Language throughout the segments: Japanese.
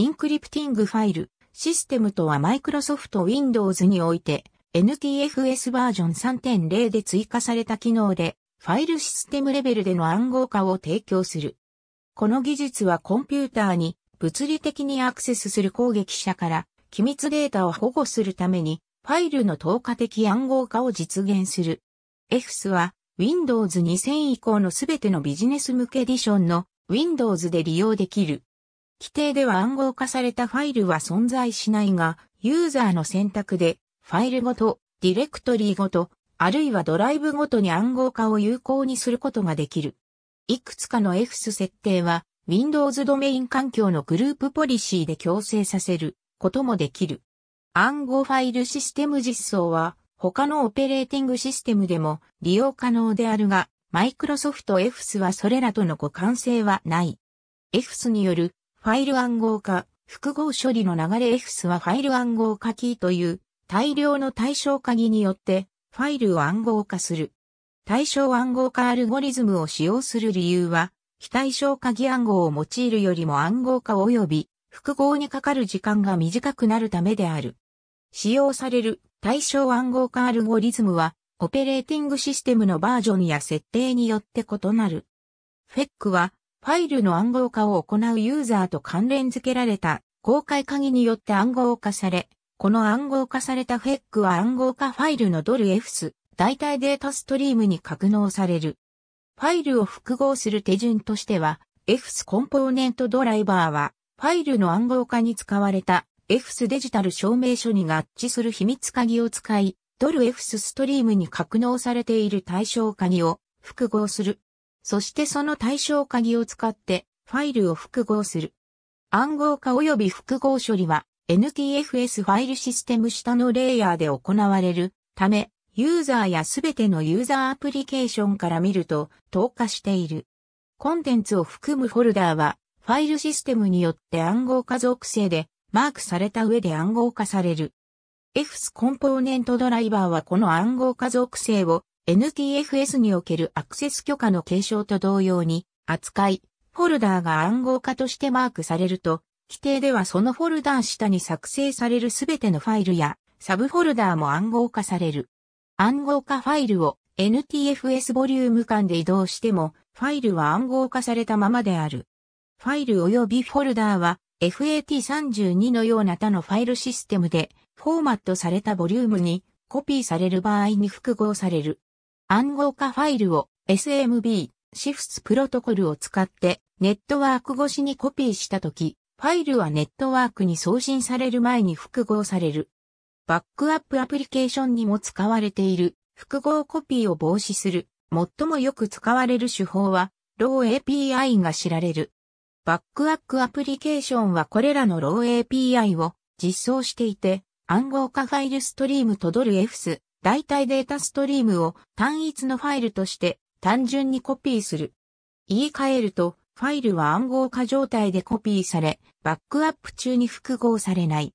インクリプティングファイル、システムとは Microsoft Windows において NTFS バージョン3.0で追加された機能でファイルシステムレベルでの暗号化を提供する。この技術はコンピューターに物理的にアクセスする攻撃者から機密データを保護するためにファイルの透過的暗号化を実現する。EFS は Windows 2000以降のすべてのビジネス向けディションの Windows で利用できる規定では暗号化されたファイルは存在しないが、ユーザーの選択で、ファイルごと、ディレクトリーごと、あるいはドライブごとに暗号化を有効にすることができる。いくつかのエ f ス設定は、Windows ドメイン環境のグループポリシーで強制させることもできる。暗号ファイルシステム実装は、他のオペレーティングシステムでも利用可能であるが、Microsoft EFS はそれらとの互換性はない。エ f s によるファイル暗号化、複合処理の流れ e f スはファイル暗号化キーという大量の対象鍵によってファイルを暗号化する。対象暗号化アルゴリズムを使用する理由は、非対象鍵暗号を用いるよりも暗号化及び複合にかかる時間が短くなるためである。使用される対象暗号化アルゴリズムは、オペレーティングシステムのバージョンや設定によって異なる。FEC はファイルの暗号化を行うユーザーと関連付けられた公開鍵によって暗号化され、この暗号化されたフェックは暗号化ファイルのドル f ス、代替データストリームに格納される。ファイルを複合する手順としては、f スコンポーネントドライバーは、ファイルの暗号化に使われた f スデジタル証明書に合致する秘密鍵を使い、ドル f スストリームに格納されている対象鍵を複合する。そしてその対象鍵を使ってファイルを複合する。暗号化及び複合処理は NTFS ファイルシステム下のレイヤーで行われるため、ユーザーやすべてのユーザーアプリケーションから見ると透過している。コンテンツを含むフォルダーは、ファイルシステムによって暗号化属性でマークされた上で暗号化される。EFS コンポーネントドライバーはこの暗号化属性を NTFS におけるアクセス許可の継承と同様に、扱い、フォルダーが暗号化としてマークされると、規定ではそのフォルダー下に作成されるすべてのファイルや、サブフォルダーも暗号化される。暗号化ファイルを NTFS ボリューム間で移動しても、ファイルは暗号化されたままである。ファイル及びフォルダーは FAT32 のような他のファイルシステムでフォーマットされたボリュームにコピーされる場合に複合される。暗号化ファイルを SMB、シフスプロトコルを使ってネットワーク越しにコピーしたとき、ファイルはネットワークに送信される前に複合される。バックアップアプリケーションにも使われている複合コピーを防止する。最もよく使われる手法は、ロー API が知られる。バックアップアプリケーションはこれらのロー API を実装していて、暗号化ファイルストリームとドル Fs、代替データストリームを単一のファイルとして単純にコピーする。言い換えると、ファイルは暗号化状態でコピーされ、バックアップ中に複合されない。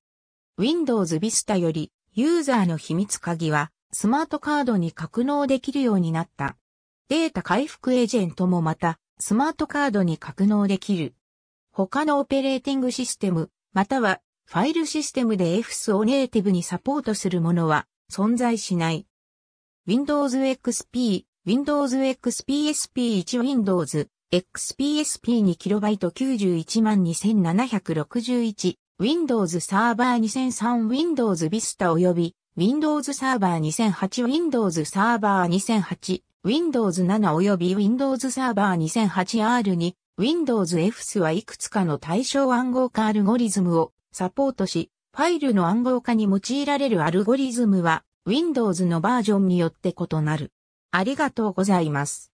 Windows Vista より、ユーザーの秘密鍵は、スマートカードに格納できるようになった。データ回復エージェントもまた、スマートカードに格納できる。他のオペレーティングシステム、または、ファイルシステムで FS をネイティブにサポートするものは、存在しない。Windows XP、Windows XPSP1 Windows XPSP2 KB 912,761 Windows サーバー2003 Windows Vista 及び Windows サーバー2008 Windows サーバー2008 Windows 7及び Windows サーバー 2008R2 Windows F s はいくつかの対象暗号化アルゴリズムをサポートし、ファイルの暗号化に用いられるアルゴリズムは Windows のバージョンによって異なる。ありがとうございます。